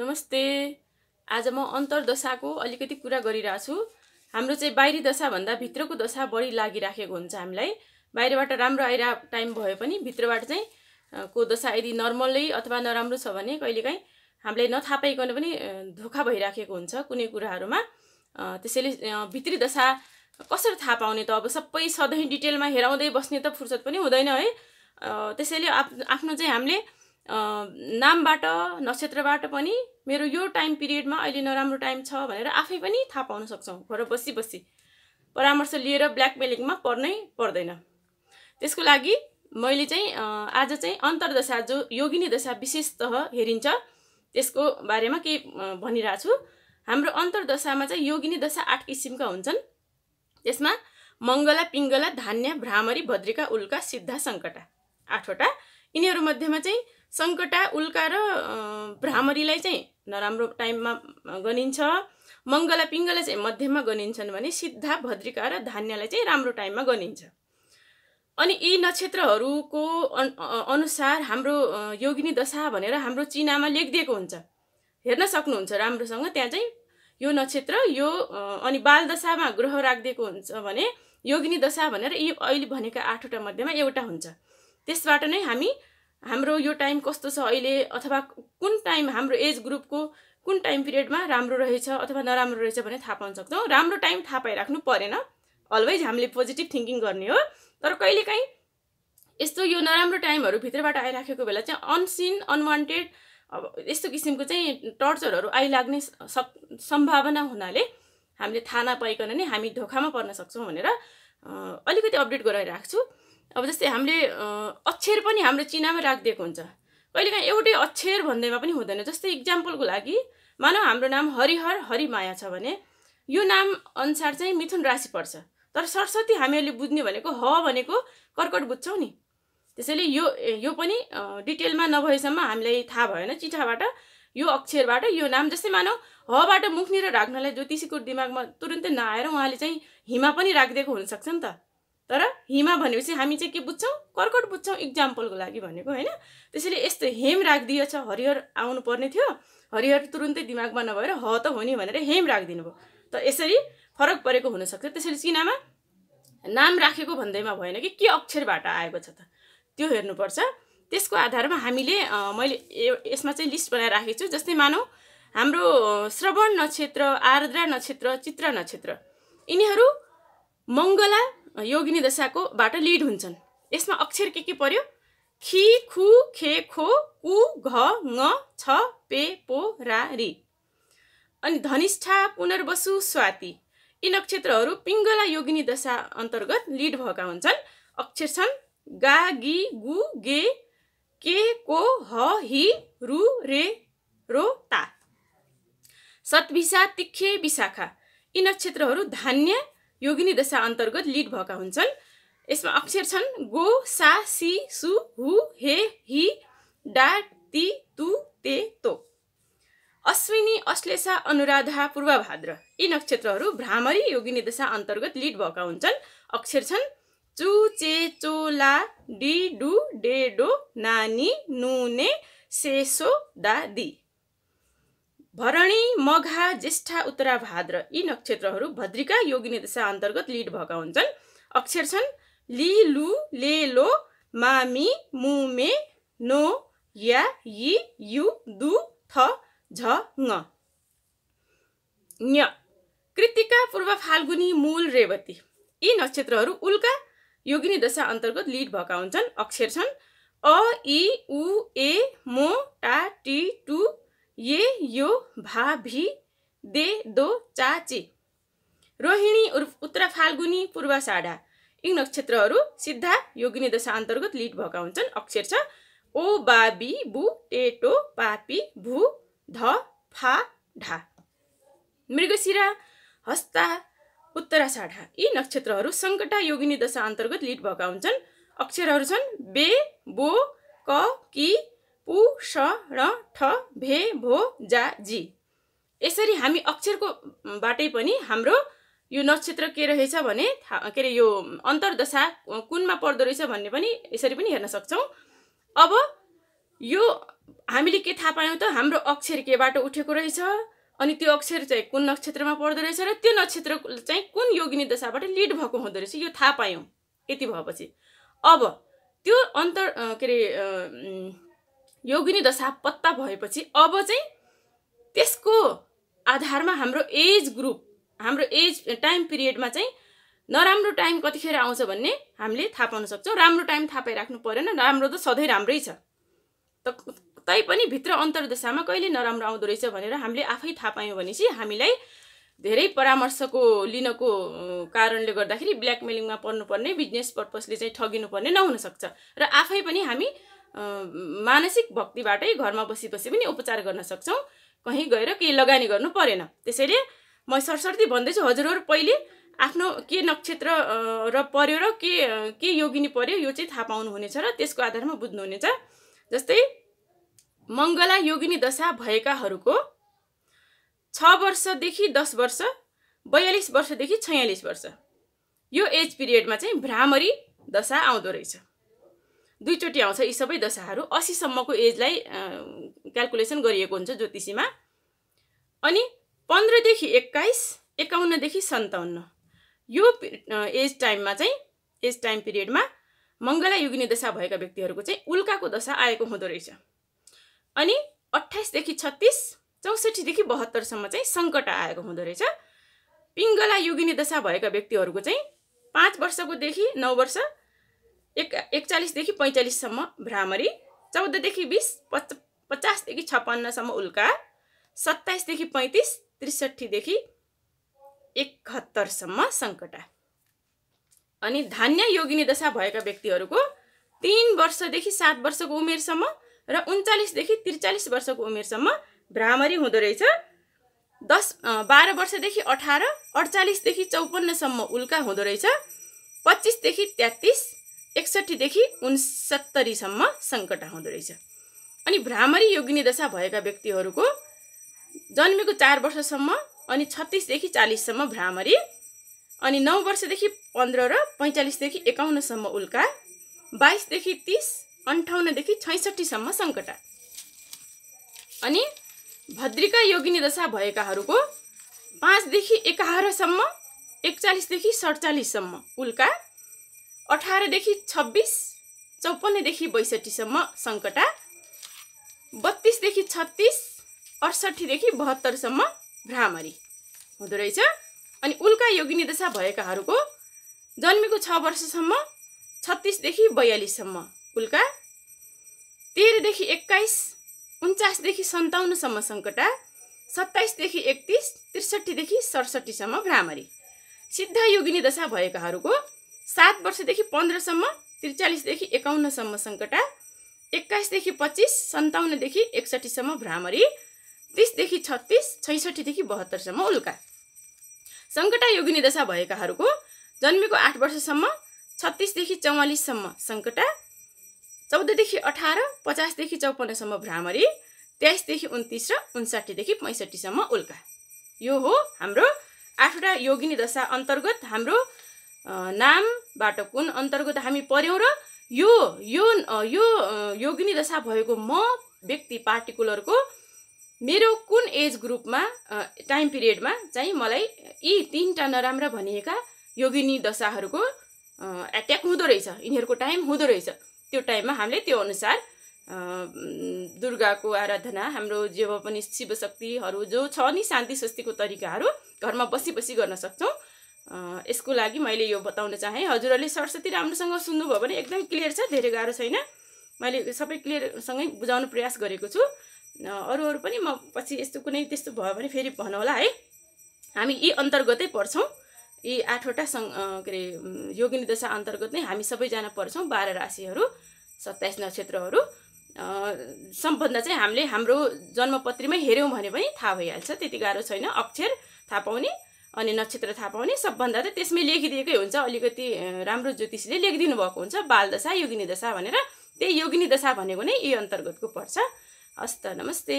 नमस्ते आज म अन्तर्दशाको अलिकति कुरा गरिरहेछु हाम्रो चाहिँ बाहिरी दशाभन्दा भित्रको दशा बढी लागिराखेको हुन्छ हामीलाई बाहिरबाट राम्रो आइरह टाइम भए पनि भित्रबाट चाहिँ को दशा यदि नर्मलै अथवा नराम्रो छ भने कहिलेकाहीँ हामीलाई नथापाइकन पनि धोका भइराखेको हुन्छ कुनै कुराहरूमा त्यसैले भित्री दशा कसरी थाहा पाउने त अब सबै सधैँ डिटेलमा हेराउँदै बस्ने त फुर्सद पनि हुँदैन है त्यसैले आफ्नो चाहिँ हामीले नामबाट नक्षत्रबाट पनि मेरो यो टाइम पिरियडमा अहिले नराम्रो टाइम छ भनेर आफै पनि थाहा पाउन सक्छौँ घर बसी बसी परामर्श लिएर ब्ल्याकमेलिङमा पर्नै पर्दैन त्यसको लागि मैले चाहिँ आज चाहिँ अन्तर्दशा जो योगिनी दशा विशेषतः हेरिन्छ त्यसको बारेमा केही भनिरहेको छु हाम्रो अन्तर्दशामा चाहिँ योगिनी दशा आठ किसिमका हुन्छन् त्यसमा मङ्गला पिङ्गला धान्य भ्रामरी भद्रिका उल्का सिद्धा सङ्कटा आठवटा यिनीहरू मध्येमा चाहिँ सङ्कटा उल्का र भ्रामरीलाई चाहिँ नराम्रो टाइममा गनिन्छ मङ्गला पिङ्गला चाहिँ मध्यममा गनिन्छन् भने सिद्धा भद्रिका र धान्यलाई चाहिँ राम्रो टाइममा गनिन्छ अनि यी नक्षत्रहरूको अनुसार हाम्रो योगिनी दशा भनेर हाम्रो चिनामा लेखिदिएको हुन्छ हेर्न सक्नुहुन्छ राम्रोसँग त्यहाँ चाहिँ यो नक्षत्र यो अनि बाल दशामा ग्रह राखिदिएको हुन्छ भने योगिनी दशा भनेर यी अहिले भनेका आठवटा मध्येमा एउटा हुन्छ त्यसबाट नै हामी हाम्रो यो टाइम कस्तो छ अहिले अथवा कुन टाइम हाम्रो एज ग्रुपको कुन टाइम पिरियडमा राम्रो रहेछ अथवा नराम्रो रहेछ भने थाहा पाउन सक्छौँ राम्रो टाइम थाहा पाइराख्नु परेन अलवेज हामीले पोजिटिभ थिङ्किङ गर्ने हो तर कहिलेकाहीँ यस्तो यो नराम्रो टाइमहरू भित्रबाट आइराखेको बेला चाहिँ अनसिन अनवान्टेड अब यस्तो किसिमको चाहिँ टर्चरहरू आइलाग्ने सक सम्भावना हुनाले हामीले थाहा नपाइकन नै हामी धोकामा पर्न सक्छौँ भनेर अलिकति अपडेट गराइराख्छु अब जस्तै हामीले अक्षर पनि हाम्रो चिनामा राखिदिएको हुन्छ कहिलेकाहीँ एउटै अक्षर भन्दैमा पनि हुँदैन जस्तै इक्जाम्पलको लागि मानव हाम्रो नाम हरिहर हरिमाया छ भने यो नाम अनुसार चाहिँ मिथुन राशि पर्छ तर सरस्वती हामीहरूले बुझ्ने भनेको ह भनेको कर्कट बुझ्छौँ नि त्यसैले यो यो पनि डिटेलमा नभएसम्म हामीलाई थाहा भएन चिठाबाट यो अक्षरबाट यो नाम जस्तै मानौ हबाट मुखनिर राख्नलाई ज्योतिषीको दिमागमा तुरुन्तै नआएर उहाँले चाहिँ हिमा पनि राखिदिएको हुनसक्छ नि त तर हिमा भनेपछि हामी चाहिँ के बुझ्छौँ कर्कट बुझ्छौँ इक्जाम्पलको लागि भनेको होइन त्यसैले यस्तो हेम राखिदिएछ हरिहर आउनु पर्ने थियो हरिहर तुरुन्तै दिमागमा नभएर ह त हो नि भनेर हेम राखिदिनु भयो त यसरी फरक परेको हुनसक्छ त्यसैले चिनामा नाम राखेको भन्दैमा भएन कि के अक्षरबाट आएको छ त त्यो हेर्नुपर्छ त्यसको आधारमा हामीले मैले यसमा चाहिँ लिस्ट बनाएर राखेको छु जस्तै मानौँ हाम्रो श्रवण नक्षत्र आर्द्रा नक्षत्र चित्र नक्षत्र यिनीहरू मङ्गला योगिनी दशाकोबाट लिड हुन्छन् यसमा अक्षर के के पर्यो खि खु खे खो उ घ ङ छ पे पो रा रि अनि धनिष्ठा पुनर्वसु स्वाति यी नक्षत्रहरू पिङ्गला योगिनी दशा अन्तर्गत लिड भएका हुन्छन् अक्षर छन् गा गि गु गे के को ह हि रु रे रो ता सतभिसा तिखे विशाखा यी नक्षत्रहरू धान्य योगिनी दशा अन्तर्गत लिड भएका हुन्छन् यसमा अक्षर छन् गो सा सि सु हु हे हि डा ती तु ते तो अश्विनी अश्लेषा अनुराधा पूर्वभाद्र यी नक्षत्रहरू भ्रामरी योगिनी दशा अन्तर्गत लिड भएका हुन्छन् अक्षर छन् चु चे चो ला डी डु डे डो नानी नुने सेसो दा दी भरणी मघा ज्येष्ठा उत्तरा भाद्र यी नक्षत्रहरू भद्रिका योगिनी दशा अन्तर्गत लिड भएका हुन्छन् अक्षर छन् लि लु ले लो मामी मुमे नो या यि यु दु थ झ ङ कृतिका पूर्व फाल्गुनी मूल रेवती यी नक्षत्रहरू उल्का योगिनी दशा अन्तर्गत लिड भएका हुन्छन् अक्षर छन् अ इ उ ए मो टा टी टु ये यो भा भी दे दो चाचे रोहिणी उर्फ उत्तरा फाल्गुनी पूर्व साढा यी नक्षत्रहरू सिद्धा योगिनी दशा अन्तर्गत लिड भएका हुन्छन् अक्षर छ ओ बा बी बु टेटो पापी भु ध फा ढा मृगशिरा हस्ता उत्तरा साढा यी नक्षत्रहरू सङ्कटा योगिनी दशा अन्तर्गत लिड भएका हुन्छन् अक्षरहरू छन् बे बो क कि उ स र ठ भे भो जा जी यसरी हामी अक्षरको बाटै पनि हाम्रो यो नक्षत्र के रहेछ भने के अरे यो अन्तर्दशा कुनमा पर्दो रहेछ भन्ने पनि यसरी पनि हेर्न सक्छौँ अब यो हामीले के थाहा पायौँ त हाम्रो अक्षर केबाट उठेको रहेछ अनि त्यो अक्षर चाहिँ कुन नक्षत्रमा पर्दो रहेछ र त्यो नक्षत्र चाहिँ कुन योगिनी दशाबाट लिड भएको हुँदो रहेछ यो थाहा पायौँ यति भएपछि अब त्यो अन्तर के अरे योगिनी दशा पत्ता भएपछि अब चाहिँ त्यसको आधारमा हाम्रो एज ग्रुप हाम्रो एज टाइम पिरियडमा चाहिँ नराम्रो टाइम कतिखेर आउँछ भन्ने हामीले थाहा पाउन सक्छौँ राम्रो टाइम थाहा पाइराख्नु परेन राम्रो त सधैँ राम्रै छ त तैपनि भित्र अन्तर्दशामा कहिले नराम्रो आउँदो रहेछ भनेर हामीले आफै थाहा पायौँ भने चाहिँ हामीलाई धेरै परामर्शको लिनको कारणले गर्दाखेरि ब्ल्याकमेलिङमा पर्नुपर्ने बिजनेस पर्पसले चाहिँ ठगिनुपर्ने नहुनसक्छ र आफै पनि हामी मानसिक भक्तिबाटै घरमा बसी बसी पनि उपचार गर्न सक्छौँ कहीँ गएर केही लगानी गर्नु परेन त्यसैले म सरस्वती भन्दैछु हजुरहरू पहिले आफ्नो के नक्षत्र र पर्यो र के के योगिनी पर्यो यो चाहिँ थाहा पाउनुहुनेछ र त्यसको आधारमा बुझ्नुहुनेछ जस्तै मङ्गला योगिनी दशा भएकाहरूको छ वर्षदेखि दस वर्ष बयालिस वर्षदेखि छयालिस वर्ष यो एज पिरियडमा चाहिँ भ्रामरी दशा आउँदो रहेछ दुईचोटि आउँछ यी सबै दशाहरू असीसम्मको एजलाई क्यालकुलेसन गरिएको हुन्छ ज्योतिषीमा अनि पन्ध्रदेखि एक्काइस एकाउन्नदेखि सन्ताउन्न यो एज टाइममा चाहिँ एज टाइम पिरियडमा मङ्गला युगिनी दशा भएका व्यक्तिहरूको चाहिँ उल्काको दशा आएको हुँदो रहेछ अनि अठाइसदेखि छत्तिस चौसठीदेखि बहत्तरसम्म चाहिँ सङ्कट आएको हुँदो रहेछ पिङ्गला युगिनी दशा भएका व्यक्तिहरूको चाहिँ पाँच वर्षकोदेखि नौ वर्ष एक एकचालिसदेखि पैँचालिससम्म भ्रामरी चौधदेखि बिस पच पचासदेखि छप्पन्नसम्म उल्का सत्ताइसदेखि पैँतिस त्रिसठीदेखि एकहत्तरसम्म सङ्कटा अनि धान्य योगिनी दशा भएका व्यक्तिहरूको तिन वर्षदेखि सात वर्षको उमेरसम्म र उन्चालिसदेखि त्रिचालिस वर्षको उमेरसम्म भ्रामरी हुँदो रहेछ दस बाह्र वर्षदेखि अठार अडचालिसदेखि चौपन्नसम्म उल्का हुँदो रहेछ पच्चिसदेखि तेत्तिस एकसट्ठीदेखि उनसत्तरीसम्म सङ्कट आउँदो रहेछ अनि भ्रामरी योगिनी दशा भएका व्यक्तिहरूको जन्मेको चार वर्षसम्म अनि छत्तिसदेखि चालिससम्म भ्रामरी अनि नौ वर्षदेखि पन्ध्र र पैँचालिसदेखि एकाउन्नसम्म उल्का बाइसदेखि तिस अन्ठाउन्नदेखि छैसठीसम्म सङ्कटा अनि भद्रिका योगिनी दशा भएकाहरूको पाँचदेखि एघारसम्म एकचालिसदेखि सडचालिससम्म उल्का अठारदेखि छब्बिस चौपन्नदेखि बैसठीसम्म सङ्कटा बत्तिसदेखि छत्तिस अडसठीदेखि बहत्तरसम्म भ्रामरी हुँदो रहेछ अनि उल्का योगिनी दशा भएकाहरूको जन्मेको छ वर्षसम्म छत्तिसदेखि बयालिससम्म उल्का तेह्रदेखि एक्काइस उन्चासदेखि सन्ताउन्नसम्म सङ्कटा सत्ताइसदेखि एकतिस त्रिसठीदेखि सडसठीसम्म भ्रामरी सिद्ध योगिनी दशा भएकाहरूको सात वर्षदेखि पन्ध्रसम्म त्रिचालिसदेखि एकाउन्नसम्म सङ्कटा एक्काइसदेखि पच्चिस सन्ताउन्नदेखि एकसठीसम्म भ्रामरी तिसदेखि छत्तिस छैसठीदेखि बहत्तरसम्म उल्का सङ्कटा योगिनी दशा भएकाहरूको जन्मेको आठ वर्षसम्म छत्तिसदेखि चौवालिससम्म सङ्कटा चौधदेखि अठार पचासदेखि चौपन्नसम्म भ्रामरी तेइसदेखि उन्तिस र उन्साठीदेखि पैँसठीसम्म उल्का यो हो हाम्रो आठवटा योगिनी दशा अन्तर्गत हाम्रो नामबाट कुन अन्तर्गत हामी पर्यौँ र यो यो यो योगिनी दशा भएको म व्यक्ति पार्टिकुलरको मेरो कुन एज ग्रुपमा टाइम पिरियडमा चाहिँ मलाई यी तिनवटा नराम्रा भनिएका योगिनी दशाहरूको एट्याक हुँदो रहेछ यिनीहरूको टाइम हुँदो रहेछ त्यो टाइममा हामीले त्यो अनुसार दुर्गाको आराधना हाम्रो जे पनि शिवशक्तिहरू जो छ नि शान्ति स्वस्तिको तरिकाहरू घरमा बसी बसी गर्न सक्छौँ यसको लागि मैले यो बताउन चाहेँ हजुरहरूले सरस्वती राम्रोसँग सुन्नुभयो भने एकदम क्लियर छ धेरै गाह्रो छैन मैले सबै क्लियरसँगै बुझाउनु प्रयास गरेको छु अरू अरू पनि म पछि यस्तो कुनै त्यस्तो भयो भने फेरि भनौँला है हामी यी अन्तर्गतै पढ्छौँ यी आठवटा सङ के अरे योगिनी दशा अन्तर्गत नै हामी सबैजना पढ्छौँ बाह्र राशिहरू सत्ताइस नक्षत्रहरू सम्बन्ध चाहिँ हामीले हाम्रो जन्मपत्रीमै हेऱ्यौँ भने पनि थाहा भइहाल्छ त्यति गाह्रो छैन अक्षर थाहा पाउने अनि नक्षत्र थाहा पाउने सबभन्दा त त्यसमै लेखिदिएकै हुन्छ अलिकति राम्रो ज्योतिषले लेखिदिनु भएको हुन्छ बालदशा योगिनी दशा भनेर त्यही योगिनी दशा भनेको नै यी अन्तर्गतको पर्छ हस्त नमस्ते